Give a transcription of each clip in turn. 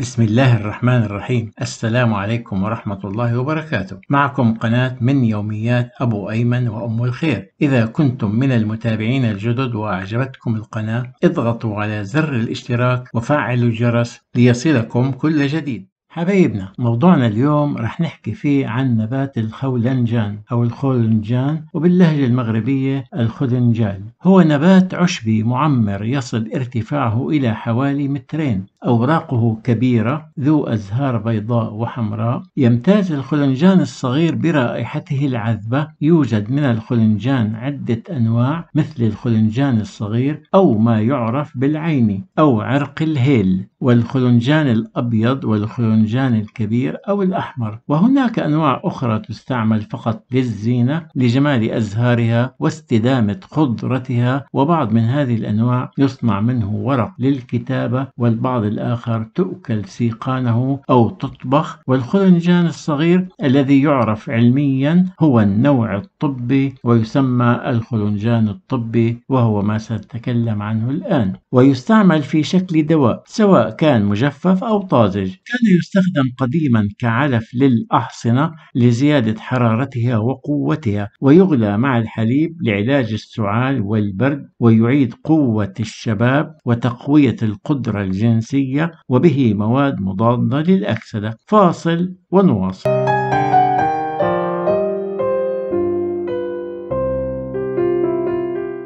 بسم الله الرحمن الرحيم السلام عليكم ورحمة الله وبركاته معكم قناة من يوميات أبو أيمن وأم الخير إذا كنتم من المتابعين الجدد وأعجبتكم القناة اضغطوا على زر الاشتراك وفعلوا الجرس ليصلكم كل جديد حبايبنا موضوعنا اليوم رح نحكي فيه عن نبات الخولنجان أو الخولنجان وباللهجة المغربية الخدنجال هو نبات عشبي معمر يصل ارتفاعه إلى حوالي مترين أوراقه كبيرة ذو أزهار بيضاء وحمراء يمتاز الخلنجان الصغير برائحته العذبة يوجد من الخلنجان عدة أنواع مثل الخلنجان الصغير أو ما يعرف بالعيني أو عرق الهيل والخلنجان الأبيض والخلنجان الكبير أو الأحمر وهناك أنواع أخرى تستعمل فقط للزينة لجمال أزهارها واستدامة خضرتها وبعض من هذه الأنواع يصنع منه ورق للكتابة والبعض الآخر تؤكل سيقانه أو تطبخ والخلنجان الصغير الذي يعرف علميا هو النوع الطبي ويسمى الخلنجان الطبي وهو ما سنتكلم عنه الآن ويستعمل في شكل دواء سواء كان مجفف أو طازج كان يستخدم قديما كعلف للأحصنة لزيادة حرارتها وقوتها ويغلى مع الحليب لعلاج السعال والبرد ويعيد قوة الشباب وتقوية القدرة الجنسية وبه مواد مضادة للأكسدة فاصل ونواصل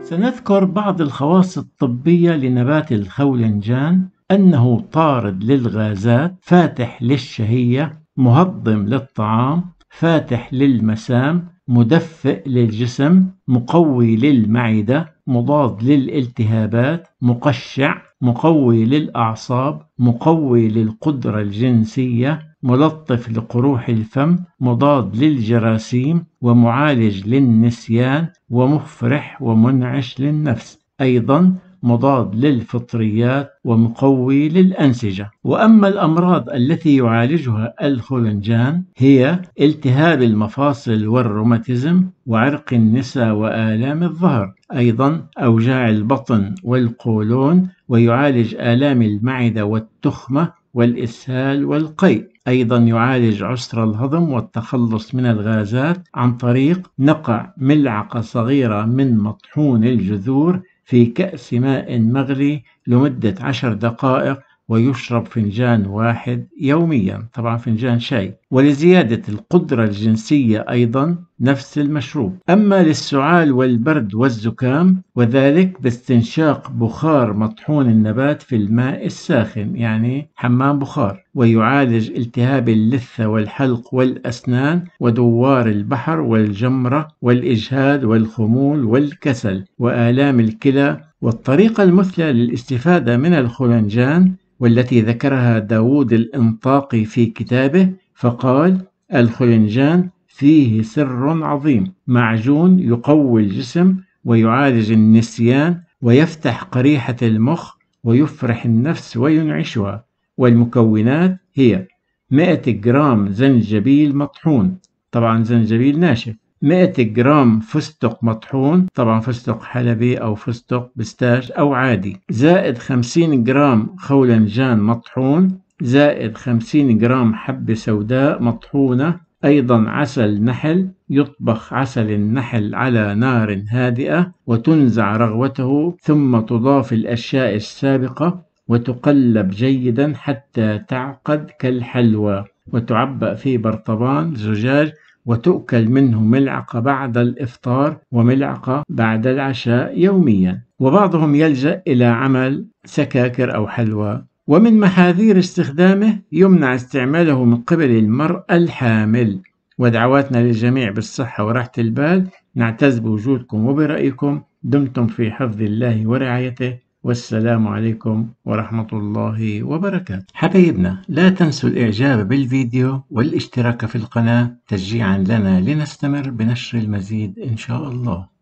سنذكر بعض الخواص الطبية لنبات الخولنجان أنه طارد للغازات فاتح للشهية مهضم للطعام فاتح للمسام مدفئ للجسم مقوي للمعدة مضاد للالتهابات مقشع مقوي للأعصاب مقوي للقدرة الجنسية ملطف لقروح الفم مضاد للجراثيم ومعالج للنسيان ومفرح ومنعش للنفس أيضا مضاد للفطريات ومقوي للأنسجة وأما الأمراض التي يعالجها الخلنجان هي التهاب المفاصل والروماتيزم وعرق النساء وآلام الظهر أيضا أوجاع البطن والقولون ويعالج آلام المعدة والتخمة والإسهال والقيء أيضا يعالج عسر الهضم والتخلص من الغازات عن طريق نقع ملعقة صغيرة من مطحون الجذور في كأس ماء مغلي لمدة عشر دقائق ويشرب فنجان واحد يوميا طبعا فنجان شاي ولزيادة القدرة الجنسية أيضا نفس المشروب أما للسعال والبرد والزكام وذلك باستنشاق بخار مطحون النبات في الماء الساخن يعني حمام بخار ويعالج التهاب اللثة والحلق والأسنان ودوار البحر والجمرة والإجهاد والخمول والكسل وآلام الكلى والطريقة المثلى للاستفادة من الخلنجان والتي ذكرها داوود الإنطاقي في كتابه فقال الخلنجان فيه سر عظيم معجون يقوي الجسم ويعالج النسيان ويفتح قريحة المخ ويفرح النفس وينعشها والمكونات هي 100 جرام زنجبيل مطحون طبعا زنجبيل ناشف 100 جرام فستق مطحون طبعا فستق حلبي أو فستق بستاش أو عادي زائد 50 جرام خولنجان مطحون زائد 50 جرام حبة سوداء مطحونة أيضا عسل نحل يطبخ عسل النحل على نار هادئة وتنزع رغوته ثم تضاف الأشياء السابقة وتقلب جيدا حتى تعقد كالحلوى وتعبأ في برطمان زجاج وتؤكل منه ملعقة بعد الإفطار وملعقة بعد العشاء يوميا وبعضهم يلجأ إلى عمل سكاكر أو حلوى ومن محاذير استخدامه يمنع استعماله من قبل المرأة الحامل ودعواتنا للجميع بالصحة وراحة البال نعتز بوجودكم وبرأيكم دمتم في حفظ الله ورعايته والسلام عليكم ورحمة الله وبركاته حبايبنا لا تنسوا الإعجاب بالفيديو والاشتراك في القناة تشجيعا لنا لنستمر بنشر المزيد إن شاء الله